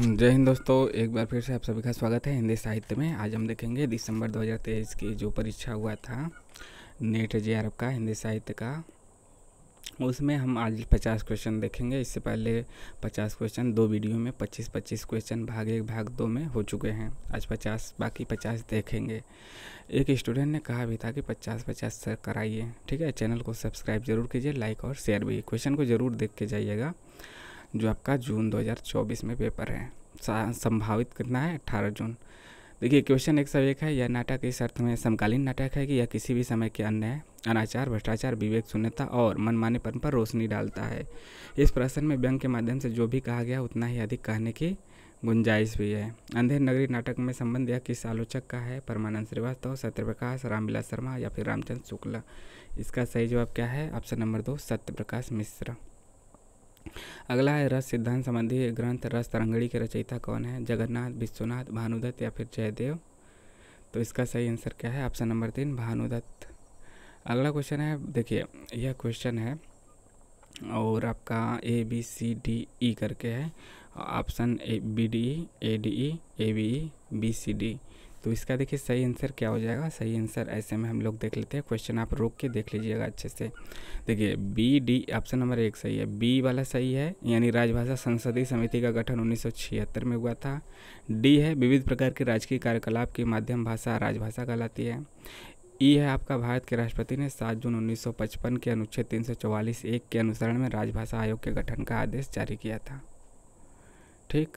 जय हिंद दोस्तों एक बार फिर से आप सभी का स्वागत है हिंदी साहित्य में आज हम देखेंगे दिसंबर 2023 की जो परीक्षा हुआ था नेट जे आर का हिंदी साहित्य का उसमें हम आज 50 क्वेश्चन देखेंगे इससे पहले 50 क्वेश्चन दो वीडियो में 25 25 क्वेश्चन भाग एक भाग दो में हो चुके हैं आज 50 बाकी 50 देखेंगे एक स्टूडेंट ने कहा भी था कि 50 50 सर कराइए ठीक है चैनल को सब्सक्राइब जरूर कीजिए लाइक और शेयर भी क्वेश्चन को ज़रूर देख के जाइएगा जो आपका जून 2024 में पेपर है संभावित कितना है अट्ठारह जून देखिए क्वेश्चन एक सौ एक है यह नाटक इस अर्थ में समकालीन नाटक है कि यह किसी भी समय के अन्य अनाचार भ्रष्टाचार विवेक शून्यता और मनमानेपन पर रोशनी डालता है इस प्रश्न में व्यंग के माध्यम से जो भी कहा गया उतना ही अधिक कहने की गुंजाइश भी है अंधेर नगरी नाटक में संबंध यह किस आलोचक का है परमानंद श्रीवास्तव सत्यप्रकाश रामविलास शर्मा या फिर रामचंद्र शुक्ला इसका सही जवाब क्या है ऑप्शन नंबर दो सत्यप्रकाश मिश्रा अगला है रस सिद्धांत संबंधी ग्रंथ रस तरंगड़ी के रचयिता कौन है जगन्नाथ विश्वनाथ भानुदत्त या फिर जयदेव तो इसका सही आंसर क्या है ऑप्शन नंबर तीन भानुदत्त अगला क्वेश्चन है देखिए यह क्वेश्चन है और आपका A B C D E करके है option A B D A D E A B E B C D तो इसका देखिए सही आंसर क्या हो जाएगा सही आंसर ऐसे में हम लोग देख लेते हैं क्वेश्चन आप रोक के देख लीजिएगा अच्छे से देखिए बी डी ऑप्शन नंबर एक सही है बी वाला सही है यानी राजभाषा संसदीय समिति का गठन उन्नीस में हुआ था डी है विविध प्रकार के राजकीय कार्यकलाप की माध्यम भाषा राजभाषा कहलाती है ई e है आपका भारत के राष्ट्रपति ने 7 जून 1955 के अनुच्छेद 344 एक के अनुसरण में राजभाषा आयोग के गठन का आदेश जारी किया था ठीक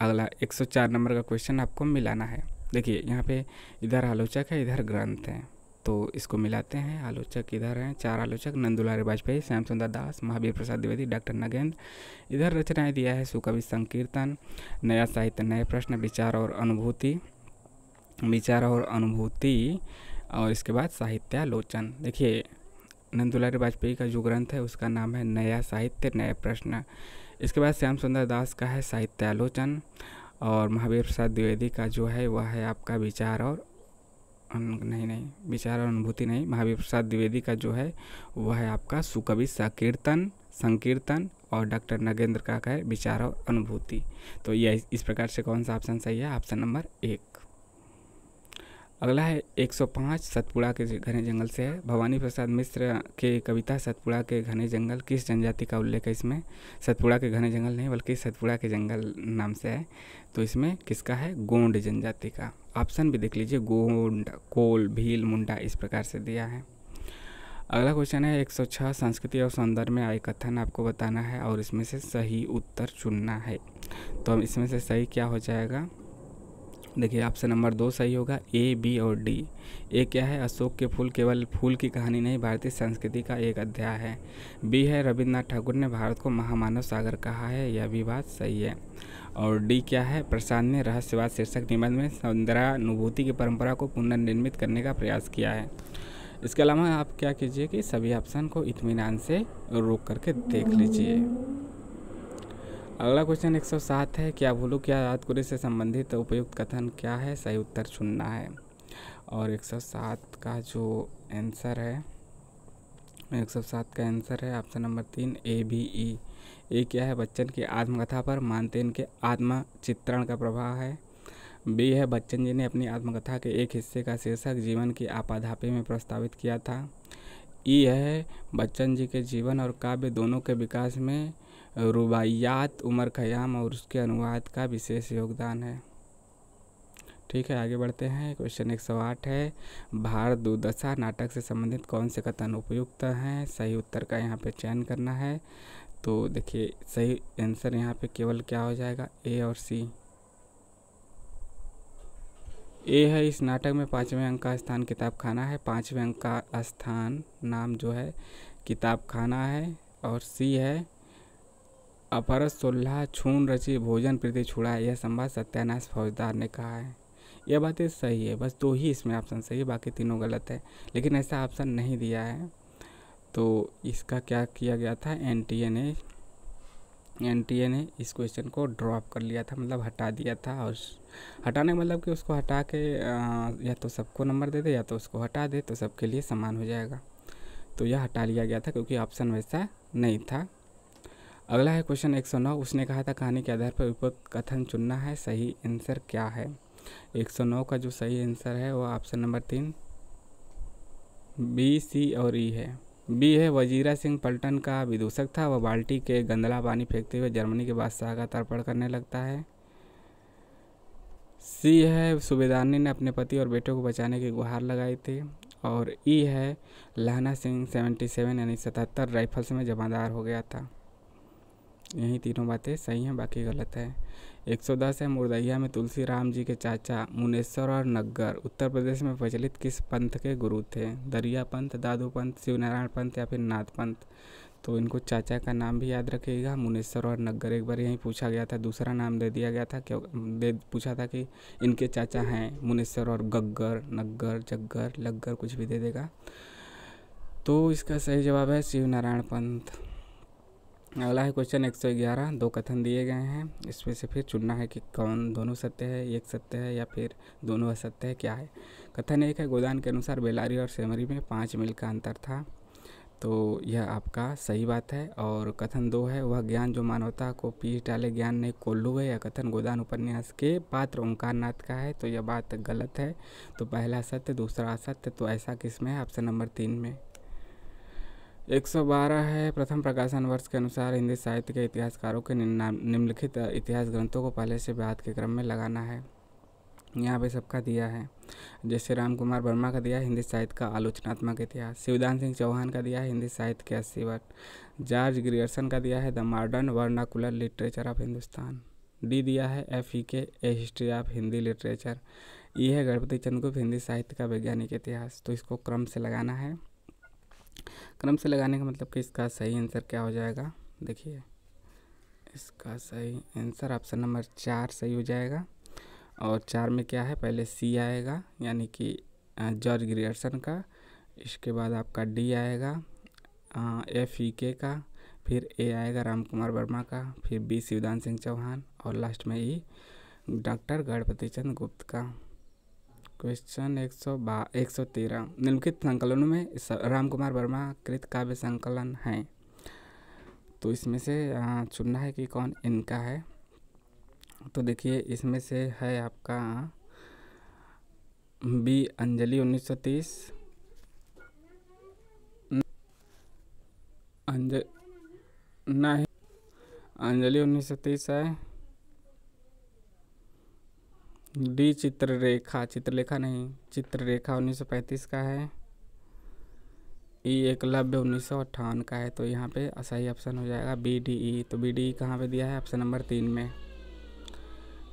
अगला 104 नंबर का क्वेश्चन आपको मिलाना है देखिए यहाँ पे इधर आलोचक है इधर ग्रंथ है तो इसको मिलाते हैं आलोचक इधर हैं चार आलोचक नंदुलारी वाजपेयी श्याम सुंदर दास महावीर प्रसाद द्विवेदी डॉक्टर नगेंद्र इधर रचनाएं दिया है सुकवि संकीर्तन नया साहित्य नए प्रश्न विचार और अनुभूति विचार और अनुभूति और इसके बाद साहित्यालोचन देखिए नंदुलारी वाजपेयी का जो ग्रंथ है उसका नाम है नया साहित्य नए प्रश्न इसके बाद श्याम सुंदर दास का है साहित्यालोचन और महावीर प्रसाद द्विवेदी का जो है वह है आपका विचार और नहीं नहीं विचार और अनुभूति नहीं महावीर प्रसाद द्विवेदी का जो है वह है आपका सुकवि संकीर्तन संकीर्तन और डॉक्टर नगेंद्र का है विचार और अनुभूति तो यह इस प्रकार से कौन सा ऑप्शन सही है ऑप्शन नंबर एक अगला है 105 सतपुड़ा के घने जंगल से है भवानी प्रसाद मिश्र के कविता सतपुड़ा के घने जंगल किस जनजाति का उल्लेख है इसमें सतपुड़ा के घने जंगल नहीं बल्कि सतपुड़ा के जंगल नाम से है तो इसमें किसका है गोंड जनजाति का ऑप्शन भी देख लीजिए गोंड कोल भील मुंडा इस प्रकार से दिया है अगला क्वेश्चन है 106 संस्कृति और सौंदर्य में आय कथन आपको बताना है और इसमें से सही उत्तर चुनना है तो अब इसमें से सही क्या हो जाएगा देखिए ऑप्शन नंबर दो सही होगा ए बी और डी ए क्या है अशोक के फूल केवल फूल की कहानी नहीं भारतीय संस्कृति का एक अध्याय है बी है रविन्द्रनाथ ठाकुर ने भारत को महामानव सागर कहा है यह भी बात सही है और डी क्या है प्रसाद ने रहस्यवाद शीर्षक निबंध में सौंदर्यानुभूति की परंपरा को पुनर्निर्मित करने का प्रयास किया है इसके अलावा आप क्या कीजिए कि सभी ऑप्शन को इतमान से रोक करके देख लीजिए अगला क्वेश्चन 107 है क्या भूलू क्या रात कुरे से संबंधित उपयुक्त कथन क्या है सही उत्तर चुनना है और 107 का जो आंसर है 107 का आंसर है ऑप्शन नंबर तीन ए बी ई ए क्या है बच्चन की आत्मकथा पर मानते इनके आत्मा चित्रण का प्रभाव है बी है बच्चन जी ने अपनी आत्मकथा के एक हिस्से का शीर्षक जीवन की आपाधापी में प्रस्तावित किया था ई e है बच्चन जी के जीवन और काव्य दोनों के विकास में रुबाइयात उमर ख़याम और उसके अनुवाद का विशेष योगदान है ठीक है आगे बढ़ते हैं क्वेश्चन एक सौ आठ है भारत दुर्दशा नाटक से संबंधित कौन से कथन उपयुक्त हैं सही उत्तर का यहाँ पे चयन करना है तो देखिए सही आंसर यहाँ पे केवल क्या हो जाएगा ए और सी ए है इस नाटक में पाँचवें अंक का स्थान किताब खाना है पाँचवें अंक का स्थान नाम जो है किताब खाना है और सी है अपरस सोल्हा छून रची भोजन प्रति छुड़ा यह संवाद सत्यानाश फौजदार ने कहा है यह बातें सही है बस दो तो ही इसमें ऑप्शन सही है बाकी तीनों गलत है लेकिन ऐसा ऑप्शन नहीं दिया है तो इसका क्या किया गया था एन टी ए ने एन टी ए ने इस क्वेश्चन को ड्रॉप कर लिया था मतलब हटा दिया था और हटाने मतलब कि उसको हटा के या तो सबको नंबर दे दे या तो उसको हटा दे तो सबके लिए समान हो जाएगा तो यह हटा लिया गया था क्योंकि ऑप्शन वैसा नहीं था अगला है क्वेश्चन एक सौ नौ उसने कहा था कहानी के आधार पर उपयुक्त कथन चुनना है सही आंसर क्या है एक सौ नौ का जो सही आंसर है वो ऑप्शन नंबर तीन बी सी और ई e है बी है वजीरा सिंह पल्टन का विदूषक था वह बाल्टी के गंदला पानी फेंकते हुए जर्मनी के बादशाह का तर्पण करने लगता है सी है सुबेदानी ने अपने पति और बेटे को बचाने की गुहार लगाई थी और ई है लहना सिंह 77 यानी 77 राइफल्स में जमादार हो गया था यही तीनों बातें सही हैं बाकी गलत है 110 है मुरदैया में तुलसी राम जी के चाचा मुनेश्वर और नग्गर उत्तर प्रदेश में प्रचलित किस पंथ के गुरु थे दरिया पंथ दादू पंथ शिवनारायण पंथ या फिर नाथ पंथ तो इनको चाचा का नाम भी याद रखिएगा मुनेश्वर और नग्गर एक बार यहीं पूछा गया था दूसरा नाम दे दिया गया था क्यों दे पूछा था कि इनके चाचा हैं मुनेश्वर और गग्गर नग्गर जग्गर लग्गर कुछ भी दे देगा तो इसका सही जवाब है शिवनारायण पंथ अगला है क्वेश्चन एक सौ ग्यारह दो कथन दिए गए हैं इसमें से फिर चुनना है कि कौन दोनों सत्य है एक सत्य है या फिर दोनों असत्य है क्या है कथन एक है गोदान के अनुसार बेलारी और सेमरी में पाँच मील का अंतर था तो यह आपका सही बात है और कथन दो है वह ज्ञान जो मानवता को पी डाले ज्ञान ने कोल्लू है या कथन गोदान उपन्यास के पात्र ओंकार नाथ का है तो यह बात गलत है तो पहला सत्य दूसरा असत्य तो ऐसा किस में है ऑप्शन नंबर तीन में 112 है प्रथम प्रकाशन वर्ष के अनुसार हिंदी साहित्य के इतिहासकारों के निम्नलिखित इतिहास ग्रंथों को पहले से बाद के क्रम में लगाना है यहाँ पे सबका दिया है जैसे राम कुमार वर्मा का दिया है हिंदी साहित्य का आलोचनात्मक इतिहास शिवदान सिंह चौहान का दिया है हिंदी साहित्य के अस्सी वर्ष जॉर्ज ग्रियर्सन का दिया है the modern vernacular literature of Hindustan D दिया है एफ ई के A history of Hindi literature E है गणपति चंद्रगुप्त हिंदी साहित्य का वैज्ञानिक इतिहास तो इसको क्रम से लगाना है क्रम से लगाने का मतलब कि इसका सही आंसर क्या हो जाएगा देखिए इसका सही आंसर ऑप्शन नंबर चार सही हो जाएगा और चार में क्या है पहले सी आएगा यानी कि जॉर्ज ग्रियर्सन का इसके बाद आपका डी आएगा एफ ई के का फिर ए आएगा राम कुमार वर्मा का फिर बी शिवदान सिंह चौहान और लास्ट में E e, doctor Ganapati Chand Gupta का क्वेश्चन एक सौ बा एक सौ तेरह निम्नलिखित संकलनों में राम कुमार वर्मा कृत काव्य संकलन हैं तो इसमें से चुनना है कि कौन इनका है तो देखिए इसमें से है आपका बी अंजलि 1930 अंज नहीं अंजलि 1930 है डी चित्ररेखा चित्रलेखा नहीं चित्ररेखा उन्नीस सौ पैंतीस का है ई एकलव्य उन्नीस सौ अट्ठावन का है तो यहाँ पे सही ऑप्शन हो जाएगा बी डी ई तो बी डी ई कहाँ पर दिया है ऑप्शन नंबर तीन में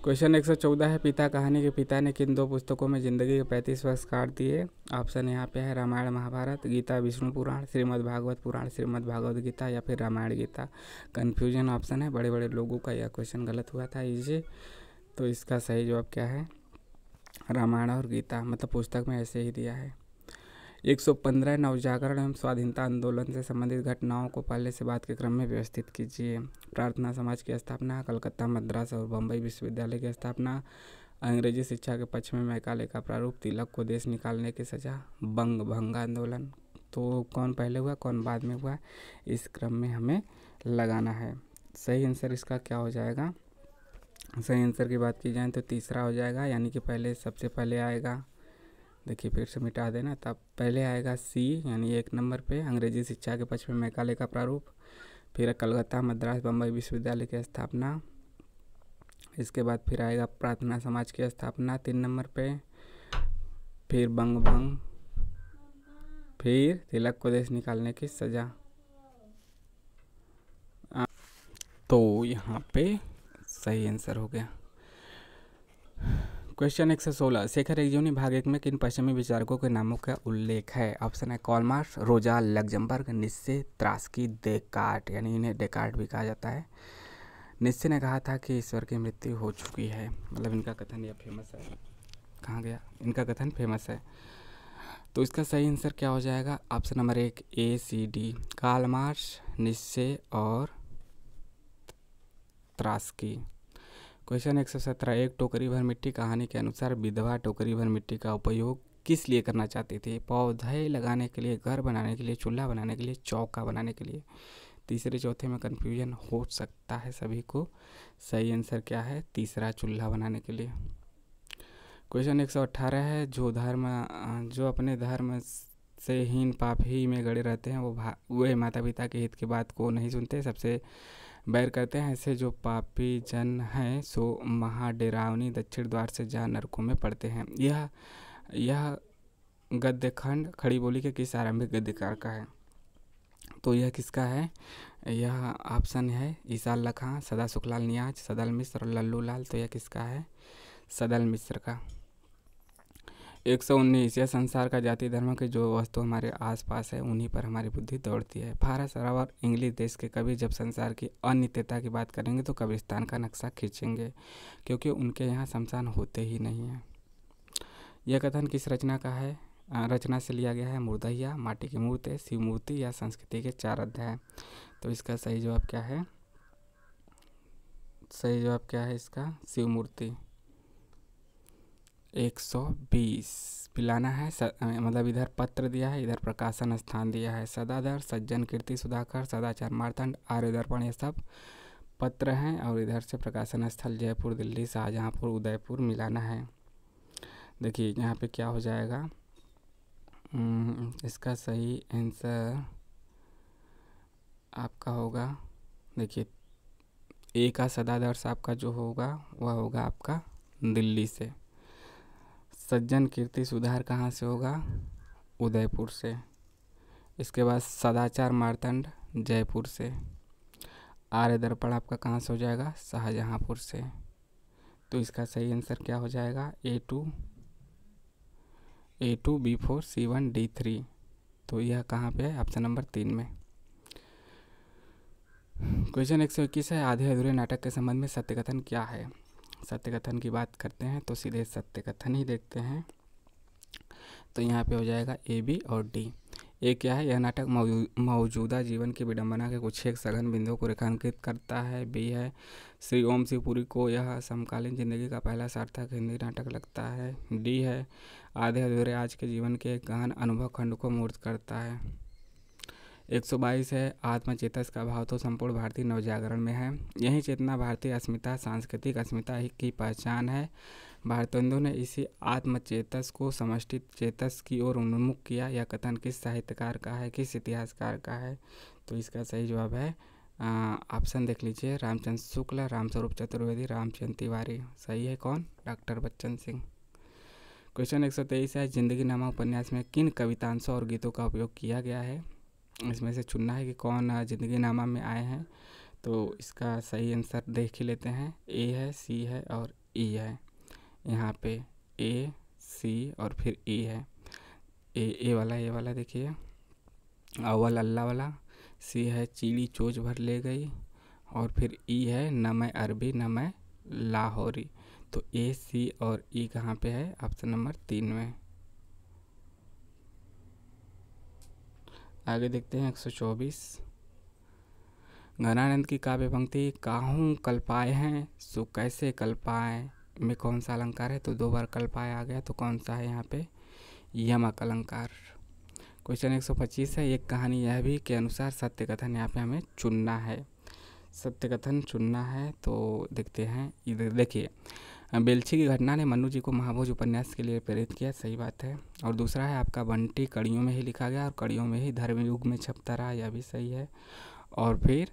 क्वेश्चन एक सौ चौदह है पिता कहानी के पिता ने किन दो पुस्तकों में जिंदगी के पैंतीस वर्ष काट दिए ऑप्शन यहाँ पे है रामायण महाभारत गीता विष्णु पुराण श्रीमद् भागवत पुराण श्रीमद् भागवत गीता या फिर रामायण गीता कन्फ्यूजन ऑप्शन है बड़े बड़े लोगों का यह क्वेश्चन गलत हुआ था इसे तो इसका सही जवाब क्या है रामायण और गीता मतलब पुस्तक में ऐसे ही दिया है 115 नवजागरण एवं स्वाधीनता आंदोलन से संबंधित घटनाओं को पहले से बात के क्रम में व्यवस्थित कीजिए प्रार्थना समाज की स्थापना कलकत्ता मद्रास और बम्बई विश्वविद्यालय की स्थापना अंग्रेजी शिक्षा के पक्ष में मैकाले का प्रारूप तिलक को देश निकालने की सजा बंग भंग आंदोलन तो कौन पहले हुआ कौन बाद में हुआ इस क्रम में हमें लगाना है सही आंसर इसका क्या हो जाएगा सही आंसर की बात की जाए तो तीसरा हो जाएगा यानी कि पहले सबसे पहले आएगा देखिए फिर से मिटा देना तब पहले आएगा सी यानी एक नंबर पे अंग्रेजी शिक्षा के पक्ष में मेकाले का प्रारूप फिर कलकत्ता मद्रास बम्बई विश्वविद्यालय की स्थापना इसके बाद फिर आएगा प्रार्थना समाज की स्थापना तीन नंबर पे फिर बंग भंग फिर तिलक को देश निकालने की सज़ा तो यहाँ पे सही आंसर हो गया क्वेश्चन एक सौ सोलह शेखर एग्जोनी भाग एक में किन पश्चिमी विचारकों के नामों का उल्लेख है ऑप्शन है कॉलमार्स रोजा लग्जमबर्ग निस्से त्रासकी डेकार्ट यानी इन्हें डेकार्ट भी कहा जाता है निश्चय ने कहा था कि ईश्वर की मृत्यु हो चुकी है मतलब इनका कथन यह फेमस है कहाँ गया इनका कथन फेमस है तो इसका सही आंसर क्या हो जाएगा ऑप्शन नंबर एक ए सी डी कालमार्स निश्चय और त्रास की क्वेश्चन एक सौ सत्रह एक टोकरी भर मिट्टी कहानी के अनुसार विधवा टोकरी भर मिट्टी का उपयोग किस लिए करना चाहती थी पौधे लगाने के लिए घर बनाने के लिए चूल्हा बनाने के लिए चौका बनाने के लिए तीसरे चौथे में कन्फ्यूजन हो सकता है सभी को सही आंसर क्या है तीसरा चूल्हा बनाने के लिए क्वेश्चन एक सौ अट्ठारह है जो धर्म जो अपने धर्म से हीन पाप ही में गड़े रहते हैं वो भा वे माता पिता के हित की बात को नहीं सुनते सबसे बैर कहते हैं ऐसे जो पापी जन हैं सो महाडेरावनी दक्षिण द्वार से जहाँ नरकों में पड़ते हैं यह यह गद्य खंड खड़ी बोली के किस आरंभिक गद्यकार का है तो यह किसका है यह ऑप्शन है ईशाल लखा सदा सुखलाल नियाज सदल मिश्र लल्लू लाल तो यह किसका है सदल मिश्र का एक सौ उन्नीस यह संसार का जाति धर्म के जो वस्तु हमारे आसपास है उन्हीं पर हमारी बुद्धि दौड़ती है भारत सरावर इंग्लिश देश के कवि जब संसार की अनित्यता की बात करेंगे तो कब्रिस्तान का नक्शा खींचेंगे क्योंकि उनके यहाँ शमशान होते ही नहीं हैं यह कथन किस रचना का है रचना से लिया गया है मुर्दहिया माटी की मूर्ति शिव मूर्ति या संस्कृति के चार अध्याय तो इसका सही जवाब क्या है सही जवाब क्या है इसका शिव मूर्ति एक सौ बीस पिलाना है स, मतलब इधर पत्र दिया है इधर प्रकाशन स्थान दिया है सदाधर सज्जन कीर्ति सुधाकर सदाचार मारतंड आर्यदर्पण ये सब पत्र हैं और इधर से प्रकाशन स्थल जयपुर दिल्ली शाहजहाँपुर उदयपुर मिलाना है देखिए यहाँ पे क्या हो जाएगा इसका सही आंसर आपका होगा देखिए ए का सदादर्श आपका जो होगा वह होगा आपका दिल्ली से सज्जन कीर्ति सुधार कहाँ से होगा उदयपुर से इसके बाद सदाचार मारतंड जयपुर से आर्य दर्पण आपका कहाँ से हो जाएगा शाहजहाँपुर से तो इसका सही आंसर क्या हो जाएगा A two A two B four C one D three तो यह कहाँ पे है ऑप्शन नंबर तीन में क्वेश्चन एक सौ इक्कीस है आधे अधूरे नाटक के संबंध में सत्यकथन क्या है सत्य कथन की बात करते हैं तो सीधे सत्य कथन ही देखते हैं तो यहाँ पे हो जाएगा ए बी और डी ये क्या है यह नाटक मौजूदा जीवन की विडंबना के कुछ एक सघन बिंदुओं को रेखांकित करता है बी है श्री ओम शिवपुरी को यह समकालीन जिंदगी का पहला सार्थक हिंदी नाटक लगता है डी है आधे अधूरे आज के जीवन के एक गहन अनुभव खंड को मूर्त करता है 122 है आत्मचेता इसका भाव तो संपूर्ण भारतीय नवजागरण में है यही चेतना भारतीय अस्मिता सांस्कृतिक अस्मिता की पहचान है भारतेंदु ने इसी आत्मचेतस को समष्टि चेतस की ओर उन्मुख किया यह कथन किस साहित्यकार का है किस इतिहासकार का है तो इसका सही जवाब है ऑप्शन देख लीजिए रामचंद्र शुक्ल रामस्वरूप चतुर्वेदी रामचंद तिवारी सही है कौन डॉक्टर बच्चन सिंह क्वेश्चन 123 है जिंदगी नामा उपन्यास में किन कवितांशों और गीतों का उपयोग किया गया है हम्म। इसमें से चुनना है कि कौन ज़िंदगी नामा में आए हैं तो इसका सही आंसर देख ही लेते हैं ए है सी है और ई है यहाँ पे ए सी और फिर ई है ए ए वाला ए वाला देखिए अव्वल अल्लाह वाला सी है चीड़ी चोज भर ले गई और फिर ई है न मैं अरबी न मैं लाहौरी तो ए सी और ई कहाँ पे है ऑप्शन नंबर तीन में आगे देखते हैं 124 घनानंद की काव्य पंक्ति काहूँ कल्पाए हैं सो कैसे पाए में कौन सा अलंकार है तो दो बार पाए आ गया तो कौन सा है यहाँ पे यमक अलंकार क्वेश्चन 125 है एक कहानी यह भी के अनुसार सत्य कथन यहाँ पे हमें चुनना है सत्य कथन चुनना है तो देखते हैं इधर देखिए बेलछी की घटना ने मनु जी को महाभोज उपन्यास के लिए प्रेरित किया सही बात है और दूसरा है आपका बंटी कड़ियों में ही लिखा गया और कड़ियों में ही धर्मयुग में छपता रहा यह भी सही है और फिर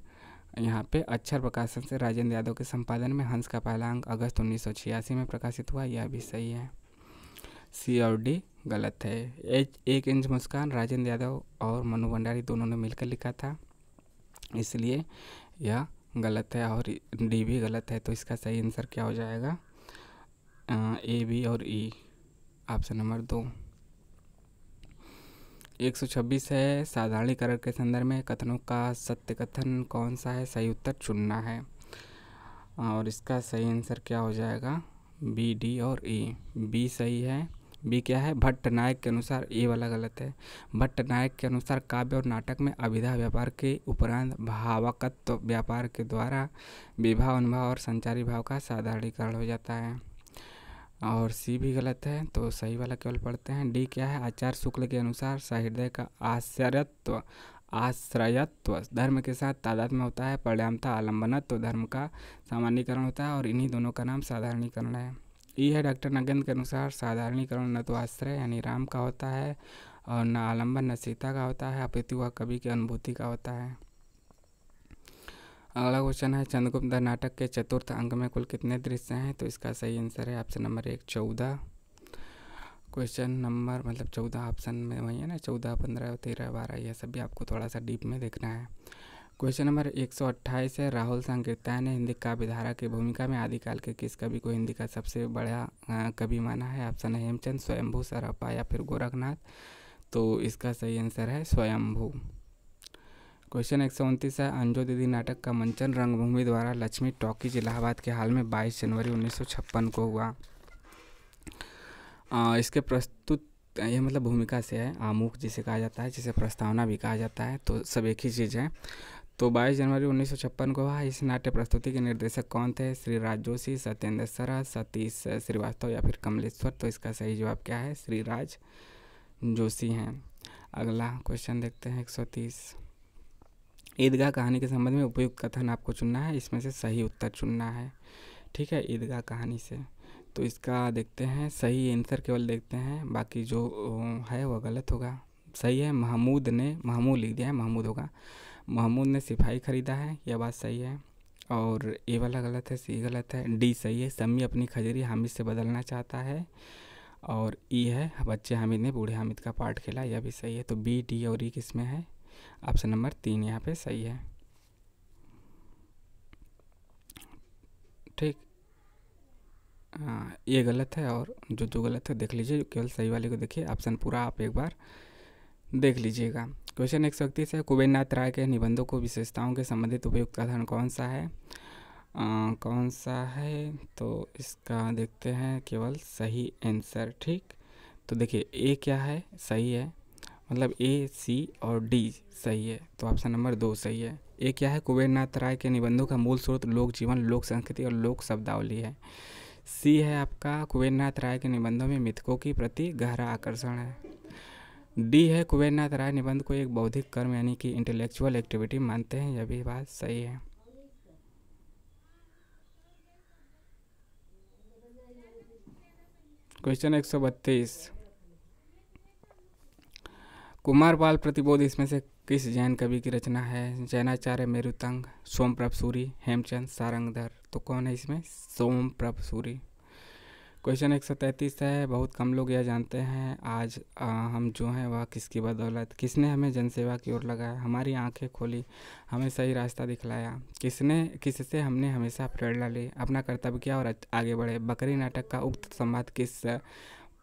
यहाँ पे अक्षर प्रकाशन से राजेंद्र यादव के संपादन में हंस का पहला अंक अगस्त उन्नीस में प्रकाशित हुआ यह भी सही है सी और डी गलत है एच एक इंच मुस्कान राजेंद्र यादव और मनु भंडारी दोनों ने मिलकर लिखा था इसलिए यह गलत है और डी भी गलत है तो इसका सही आंसर क्या हो जाएगा ए बी और ई ऑप्शन नंबर दो एक सौ छब्बीस है साधारणीकरण के संदर्भ में कथनों का सत्य कथन कौन सा है सही उत्तर चुनना है और इसका सही आंसर क्या हो जाएगा बी डी और ई बी सही है बी क्या है भट्ट नायक के अनुसार ए वाला गलत है भट्ट नायक के अनुसार काव्य और नाटक में अभिधा व्यापार के उपरांत भावकत्व व्यापार के द्वारा विभाव अनुभाव और संचारी भाव का साधारणीकरण हो जाता है और सी भी गलत है तो सही वाला केवल पढ़ते हैं डी क्या है आचार्य शुक्ल के अनुसार सहृदय का आश्रयत्व आश्रयत्व धर्म के साथ तादाद में होता है परिणामता आलम्बनत्व तो धर्म का सामान्यकरण होता है और इन्हीं दोनों का नाम साधारणीकरण है ई है डॉक्टर नगेंद्र के अनुसार साधारणीकरण न तो आश्रय यानी राम का होता है और न आलम्बन न सीता का होता है अपितु वह कवि की अनुभूति का होता है अगला क्वेश्चन है चंद्रगुप्त नाटक के चतुर्थ अंक में कुल कितने दृश्य हैं तो इसका सही आंसर है ऑप्शन नंबर एक चौदह क्वेश्चन नंबर मतलब चौदह ऑप्शन में वही है ना चौदह पंद्रह तेरह बारह यह सब भी आपको थोड़ा सा डीप में देखना है क्वेश्चन नंबर एक सौ अट्ठाईस है राहुल संकीर्ता ने हिंदी काव्यधारा की भूमिका में आदिकाल के किस कवि को हिंदी का सबसे बड़ा कवि माना है ऑप्शन है हेमचंद स्वयंभू सरापा या फिर गोरखनाथ तो इसका सही आंसर है स्वयंभू क्वेश्चन एक सौ उनतीस है अंजो दीदी नाटक का मंचन रंगभूमि द्वारा लक्ष्मी टॉकीज इलाहाबाद के हाल में 22 जनवरी उन्नीस को हुआ आ, इसके प्रस्तुत यह मतलब भूमिका से है आमुख जिसे कहा जाता है जिसे प्रस्तावना भी कहा जाता है तो सब एक ही चीज़ है तो 22 जनवरी उन्नीस को हुआ इस नाट्य प्रस्तुति के निर्देशक कौन थे श्री राज जोशी सत्येंद्र सरा सतीश श्रीवास्तव या फिर कमलेश्वर तो इसका सही जवाब क्या है श्री राज जोशी हैं अगला क्वेश्चन देखते हैं 130 ईदगाह कहानी के संबंध में उपयुक्त कथन आपको चुनना है इसमें से सही उत्तर चुनना है ठीक है ईदगाह कहानी से तो इसका देखते हैं सही आंसर केवल देखते हैं बाकी जो है वह गलत होगा सही है महमूद ने महमूद लिख दिया है महमूद होगा महमूद ने सिपाही ख़रीदा है यह बात सही है और ए वाला गलत है सी गलत है डी सही है समी अपनी खजरी हामिद से बदलना चाहता है और ई है बच्चे हामिद ने बूढ़े हामिद का पार्ट खेला यह भी सही है तो बी डी और ई किस में है ऑप्शन नंबर तीन यहाँ पे सही है ठीक ये गलत है और जो जो गलत है देख लीजिए केवल सही वाले को देखिए ऑप्शन पूरा आप एक बार देख लीजिएगा क्वेश्चन एक सौ इकतीस है कुबेरनाथ राय के निबंधों को विशेषताओं के संबंधित उपयुक्त कथन कौन सा है आ, कौन सा है तो इसका देखते हैं केवल सही आंसर ठीक तो देखिए ए क्या है सही है मतलब ए सी और डी सही है तो ऑप्शन नंबर दो सही है ये क्या है कुबेरनाथ राय के निबंधों का मूल स्रोत लोक जीवन लोक संस्कृति और लोक शब्दावली है सी है आपका कुबेरनाथ राय के निबंधों में मिथकों के प्रति गहरा आकर्षण है डी है कुबेरनाथ राय निबंध को एक बौद्धिक कर्म यानी कि इंटेलेक्चुअल एक्टिविटी मानते हैं यह भी बात सही है क्वेश्चन एक सौ बत्तीस कुमारपाल प्रतिबोध इसमें से किस जैन कवि की रचना है जैनाचार्य मेरुतंग सोमप्रभ सूरी हेमचंद सारंगधर तो कौन है इसमें सोमप्रभ सूरी क्वेश्चन एक सौ तैंतीस है बहुत कम लोग यह जानते हैं आज आ, हम जो हैं वह किसकी बदौलत किसने हमें जनसेवा की ओर लगाया हमारी आंखें खोली हमें सही रास्ता दिखलाया किसने किससे हमने हमेशा प्रेरणा ली अपना कर्तव्य किया और आगे बढ़े बकरी नाटक का उक्त संवाद किस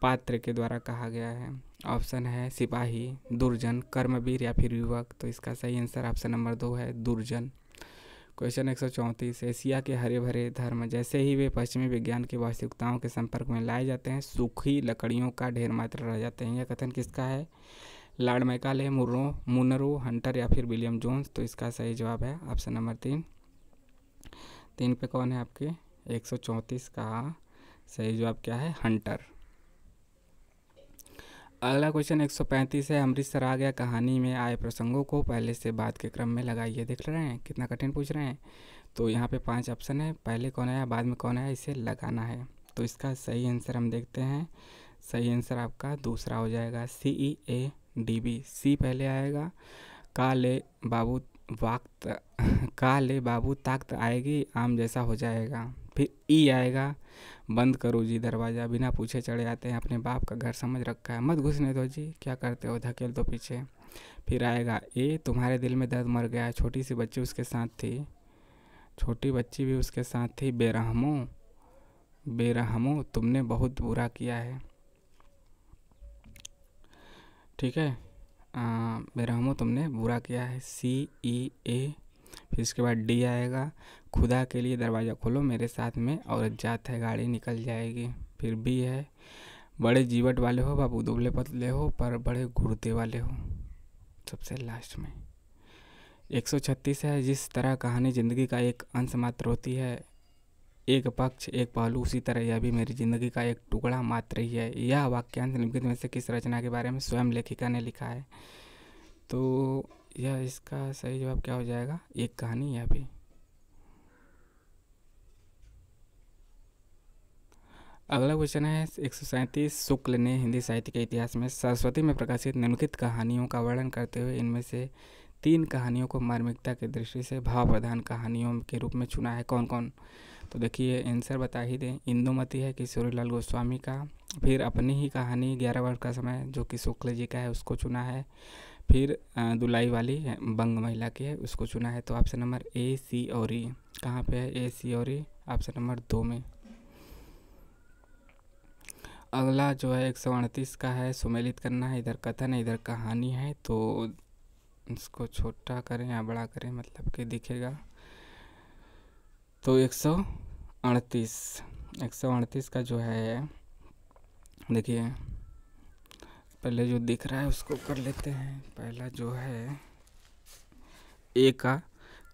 पात्र के द्वारा कहा गया है ऑप्शन है सिपाही दुर्जन कर्मवीर या फिर युवक तो इसका सही आंसर ऑप्शन नंबर दो है दुर्जन क्वेश्चन एक सौ चौंतीस एशिया के हरे भरे धर्म जैसे ही वे पश्चिमी विज्ञान की वास्तविकताओं के संपर्क में लाए जाते हैं सूखी लकड़ियों का ढेर मात्र रह जाते हैं यह कथन किसका है लॉर्ड मैकाले मुर्रो मुनरो हंटर या फिर विलियम जोन्स तो इसका सही जवाब है ऑप्शन नंबर तीन तीन पे कौन है आपके एक सौ चौंतीस का सही जवाब क्या है हंटर अगला क्वेश्चन 135 है अमृतसर आ गया कहानी में आए प्रसंगों को पहले से बाद के क्रम में लगाइए देख रहे हैं कितना कठिन पूछ रहे हैं तो यहाँ पे पांच ऑप्शन है पहले कौन आया बाद में कौन आया इसे लगाना है तो इसका सही आंसर हम देखते हैं सही आंसर आपका दूसरा हो जाएगा सी ई ए डी बी सी पहले आएगा का ले बाबू वाक्त का ले बाबू ताकत आएगी आम जैसा हो जाएगा फिर ई आएगा बंद करो जी दरवाज़ा बिना पूछे चढ़े आते हैं अपने बाप का घर समझ रखा है मत घुसने दो जी क्या करते हो धकेल दो पीछे फिर आएगा ए तुम्हारे दिल में दर्द मर गया छोटी सी बच्ची उसके साथ थी छोटी बच्ची भी उसके साथ थी बेरहमो बेरहमो तुमने बहुत बुरा किया है ठीक है बेरहमो तुमने बुरा किया है सी ई ए फिर इसके बाद डी आएगा खुदा के लिए दरवाज़ा खोलो मेरे साथ में और जात है गाड़ी निकल जाएगी फिर बी है बड़े जीवट वाले हो बाबू दुबले पतले हो पर बड़े गुर्दे वाले हो सबसे लास्ट में 136 है जिस तरह कहानी ज़िंदगी का एक अंश मात्र होती है एक पक्ष एक पहलू उसी तरह यह भी मेरी ज़िंदगी का एक टुकड़ा मात्र ही है यह वाक्यांश निम्नलिखित में से किस रचना के बारे में स्वयं लेखिका ने लिखा है तो या इसका सही जवाब क्या हो जाएगा एक कहानी या भी अगला क्वेश्चन है एक सौ सैंतीस शुक्ल ने हिंदी साहित्य के इतिहास में सरस्वती में प्रकाशित निम्नलिखित कहानियों का वर्णन करते हुए इनमें से तीन कहानियों को मार्मिकता की दृष्टि से भाव प्रधान कहानियों के रूप में चुना है कौन कौन तो देखिए आंसर बता ही दें इंदुमती है किशोरीलाल गोस्वामी का फिर अपनी ही कहानी ग्यारह वर्ष का समय जो कि शुक्ल जी का है उसको चुना है फिर दुलाई वाली बंग महिला की है उसको चुना है तो ऑप्शन नंबर ए सी और ई कहाँ पे है ए सी और ई ऑप्शन नंबर दो में अगला जो है एक सौ अड़तीस का है सुमेलित करना है इधर कथन है इधर कहानी है तो इसको छोटा करें या बड़ा करें मतलब कि दिखेगा तो एक सौ अड़तीस एक सौ अड़तीस का जो है देखिए पहले जो दिख रहा है उसको कर लेते हैं पहला जो है ए का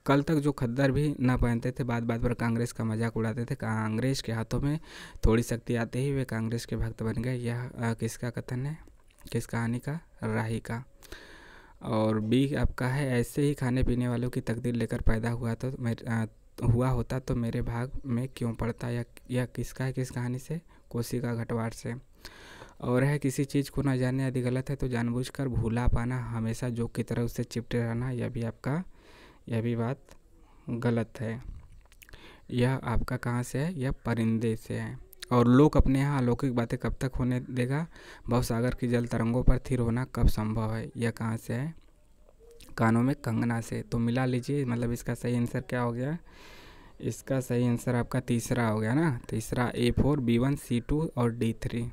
कल तक जो खद्दर भी ना पहनते थे बात बात पर कांग्रेस का मजाक उड़ाते थे कांग्रेस के हाथों में थोड़ी शक्ति आते ही वे कांग्रेस के भक्त बन गए यह किसका कथन है किस कहानी का राही का और बी आपका है ऐसे ही खाने पीने वालों की तकदीर लेकर पैदा हुआ तो मैं हुआ होता तो मेरे भाग में क्यों पड़ता या, या किसका है किस कहानी से कोसी का घटवार से और है किसी चीज़ को ना जानने यदि गलत है तो जानबूझकर भूला पाना हमेशा जोक की तरह उससे चिपटे रहना यह भी आपका यह भी बात गलत है यह आपका कहाँ से है यह परिंदे से है और लोग अपने यहाँ अलौकिक बातें कब तक होने देगा सागर की जल तरंगों पर थिर होना कब संभव है यह कहाँ से है कानों में कंगना से तो मिला लीजिए मतलब इसका सही आंसर क्या हो गया इसका सही आंसर आपका तीसरा हो गया ना तीसरा A four B one C two और डी थ्री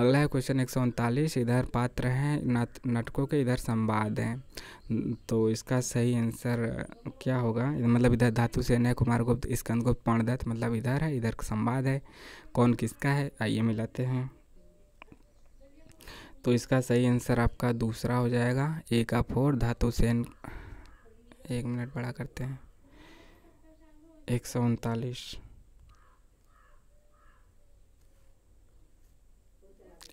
अगला है क्वेश्चन एक सौ उनतालीस इधर पात्र हैं नट नाटकों के इधर संवाद हैं तो इसका सही आंसर क्या होगा मतलब इधर धातु से है कुमार गुप्त स्कंद गुप्त पणदत्त मतलब इधर है इधर संवाद है कौन किसका है आइए मिलाते हैं तो इसका सही आंसर आपका दूसरा हो जाएगा ए का फोर धातु सेन एक मिनट बड़ा करते हैं एक सौ उनतालीस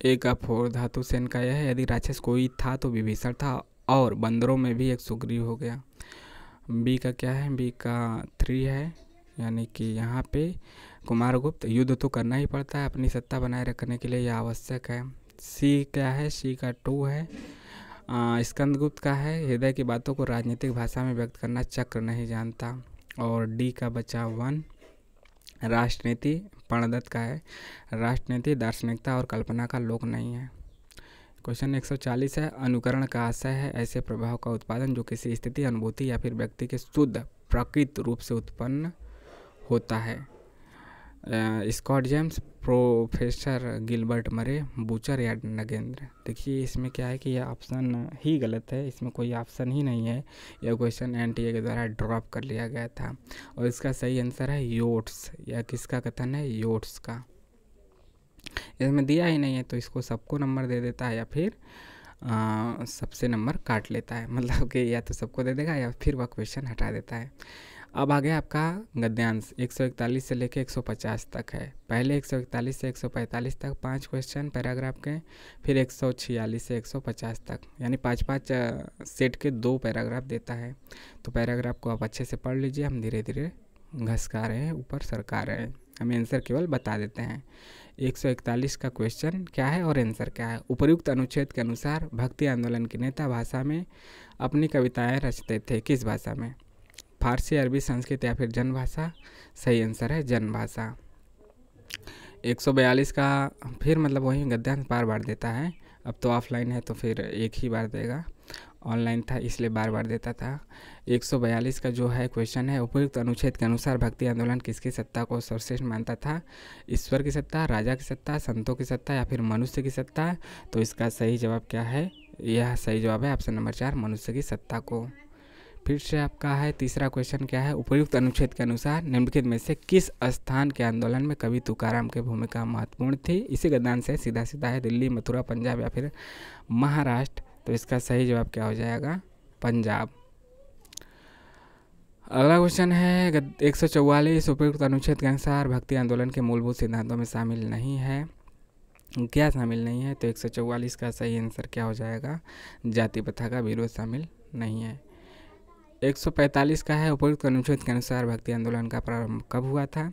एक अफोर धातु सेन का यह है यदि राक्षस कोई था तो विभीषण था और बंदरों में भी एक सुग्रीव हो गया बी का क्या है बी का थ्री है यानी कि यहाँ पे कुमार गुप्त युद्ध तो करना ही पड़ता है अपनी सत्ता बनाए रखने के लिए यह आवश्यक है सी क्या है सी का टू है स्कंदगुप्त का है हृदय की बातों को राजनीतिक भाषा में व्यक्त करना चक्र नहीं जानता और डी का बचा वन राष्ट्रनीति प्रणदत्त का है राष्ट्रनीति दार्शनिकता और कल्पना का लोक नहीं है क्वेश्चन 140 है अनुकरण का आशय है ऐसे प्रभाव का उत्पादन जो किसी स्थिति अनुभूति या फिर व्यक्ति के शुद्ध प्रकृत रूप से उत्पन्न होता है Scott James professor Gilbert Murray Butcher या नगेंद्र देखिए इसमें क्या है कि यह ऑप्शन ही गलत है इसमें कोई ऑप्शन ही नहीं है यह क्वेश्चन एन के द्वारा ड्रॉप कर लिया गया था और इसका सही आंसर है योट्स या किसका कथन है योट्स का इसमें दिया ही नहीं है तो इसको सबको नंबर दे देता है या फिर सबसे नंबर काट लेता है मतलब कि या तो सबको दे देगा या फिर वह क्वेश्चन हटा देता है अब आ गया आपका गद्यांश 141 से लेकर 150 तक है पहले 141 से 145 तक पांच क्वेश्चन पैराग्राफ के फिर 146 से 150 तक यानी पांच पांच सेट के दो पैराग्राफ देता है तो पैराग्राफ को आप अच्छे से पढ़ लीजिए हम धीरे धीरे घसका रहे हैं ऊपर सरका रहे हैं हमें आंसर केवल बता देते हैं 141 का क्वेश्चन क्या है और आंसर क्या है उपयुक्त अनुच्छेद के अनुसार भक्ति आंदोलन के नेता भाषा में अपनी कविताएं रचते थे किस भाषा में फारसी अरबी संस्कृत या फिर जनभाषा सही आंसर है जनभाषा 142 का फिर मतलब वही गद्यांश बार बार देता है अब तो ऑफलाइन है तो फिर एक ही बार देगा ऑनलाइन था इसलिए बार बार देता था 142 का जो है क्वेश्चन है उपयुक्त अनुच्छेद के अनुसार भक्ति आंदोलन किसकी सत्ता को सर्वश्रेष्ठ मानता था ईश्वर की सत्ता राजा की सत्ता संतों की सत्ता या फिर मनुष्य की सत्ता तो इसका सही जवाब क्या है यह सही जवाब है ऑप्शन नंबर चार मनुष्य की सत्ता को फिर से आपका है तीसरा क्वेश्चन क्या है उपयुक्त अनुच्छेद के अनुसार निम्नलिखित में से किस स्थान के आंदोलन में कवि तुकाराम की भूमिका महत्वपूर्ण थी इसी गदान से सीधा सीधा है दिल्ली मथुरा पंजाब या फिर महाराष्ट्र तो इसका सही जवाब क्या हो जाएगा पंजाब अगला क्वेश्चन है एक सौ चौवालीस उपयुक्त अनुच्छेद के अनुसार भक्ति आंदोलन के मूलभूत सिद्धांतों में शामिल नहीं है क्या शामिल नहीं है तो एक सौ चौवालीस का सही आंसर क्या हो जाएगा जाति प्रथा का विरोध शामिल नहीं है 145 का है उपयुक्त अनुच्छेद के अनुसार भक्ति आंदोलन का प्रारंभ कब हुआ था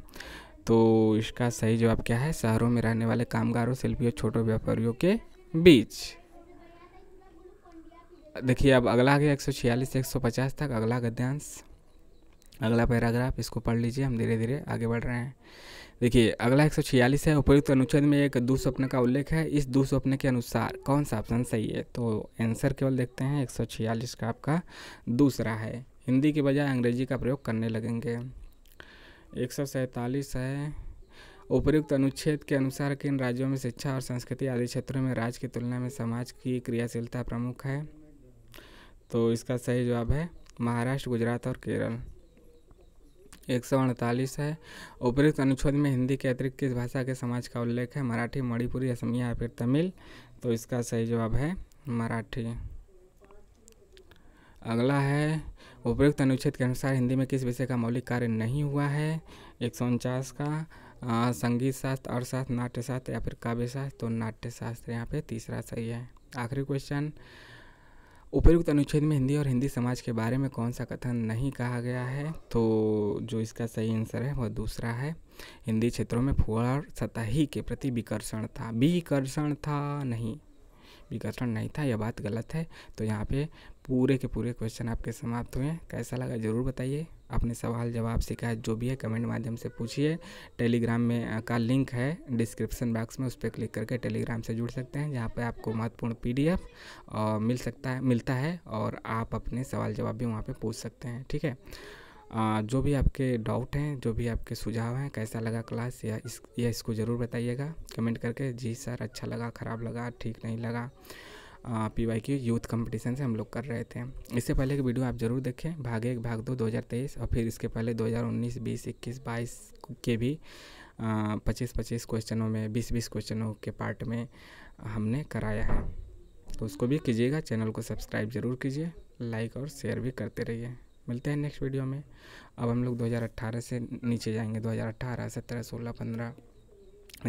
तो इसका सही जवाब क्या है शहरों में रहने वाले कामगारों शिल्पियों छोटे व्यापारियों के बीच देखिए अब अगला गया एक सौ छियालीस से एक सौ पचास तक अगला गद्यांश अगला पैराग्राफ इसको पढ़ लीजिए हम धीरे धीरे आगे बढ़ रहे हैं देखिए अगला एक सौ छियालीस है उपयुक्त अनुच्छेद में एक स्वप्न का उल्लेख है इस स्वप्न के अनुसार कौन सा ऑप्शन सही है तो आंसर केवल देखते हैं एक सौ छियालीस का आपका दूसरा है हिंदी के बजाय अंग्रेजी का प्रयोग करने लगेंगे एक सौ सैंतालीस है उपयुक्त अनुच्छेद के अनुसार किन राज्यों में शिक्षा और संस्कृति आदि क्षेत्रों में राज्य की तुलना में समाज की क्रियाशीलता प्रमुख है तो इसका सही जवाब है महाराष्ट्र गुजरात और केरल एक सौ अड़तालीस है उपयुक्त अनुच्छेद में हिंदी के अतिरिक्त किस भाषा के समाज का उल्लेख है मराठी मणिपुरी असमिया या फिर तमिल तो इसका सही जवाब है मराठी अगला है उपयुक्त अनुच्छेद के अनुसार हिंदी में किस विषय का मौलिक कार्य नहीं हुआ है एक सौ उनचास का संगीत शास्त्र अर्थशास्त्र नाट्यशास्त्र या फिर काव्यशास्त्र तो नाट्यशास्त्र यहाँ पे तीसरा सही है आखिरी क्वेश्चन उपयुक्त अनुच्छेद में हिंदी और हिंदी समाज के बारे में कौन सा कथन नहीं कहा गया है तो जो इसका सही आंसर है वह दूसरा है हिंदी क्षेत्रों में फुहार सतही के प्रति विकर्षण था विकर्षण था नहीं विकर्षण नहीं था यह बात गलत है तो यहाँ पे पूरे के पूरे क्वेश्चन आपके समाप्त हुए कैसा लगा ज़रूर बताइए अपने सवाल जवाब शिकायत जो भी है कमेंट माध्यम से पूछिए टेलीग्राम में का लिंक है डिस्क्रिप्शन बॉक्स में उस पर क्लिक करके टेलीग्राम से जुड़ सकते हैं जहाँ पर आपको महत्वपूर्ण पी और मिल सकता है मिलता है और आप अपने सवाल जवाब भी वहाँ पर पूछ सकते हैं ठीक है जो भी आपके डाउट हैं जो भी आपके सुझाव हैं कैसा लगा क्लास या इस या इसको ज़रूर बताइएगा कमेंट करके जी सर अच्छा लगा ख़राब लगा ठीक नहीं लगा पी वाई की यूथ कंपटीशन से हम लोग कर रहे थे इससे पहले की वीडियो आप ज़रूर देखें भाग एक भाग दो दो हज़ार तेईस और फिर इसके पहले दो हज़ार उन्नीस बीस इक्कीस बाईस के भी पच्चीस पच्चीस क्वेश्चनों में बीस बीस क्वेश्चनों के पार्ट में हमने कराया है तो उसको भी कीजिएगा चैनल को सब्सक्राइब ज़रूर कीजिए लाइक और शेयर भी करते रहिए मिलते हैं नेक्स्ट वीडियो में अब हम लोग 2018 से नीचे जाएंगे 2018 17 16 15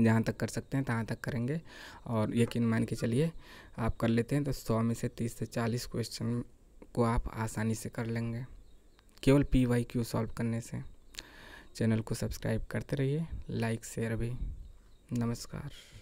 जहाँ तक कर सकते हैं तहाँ तक करेंगे और यकीन मान के चलिए आप कर लेते हैं तो सौ में से तीस से चालीस क्वेश्चन को आप आसानी से कर लेंगे केवल पी वाई क्यू सॉल्व करने से चैनल को सब्सक्राइब करते रहिए लाइक शेयर भी नमस्कार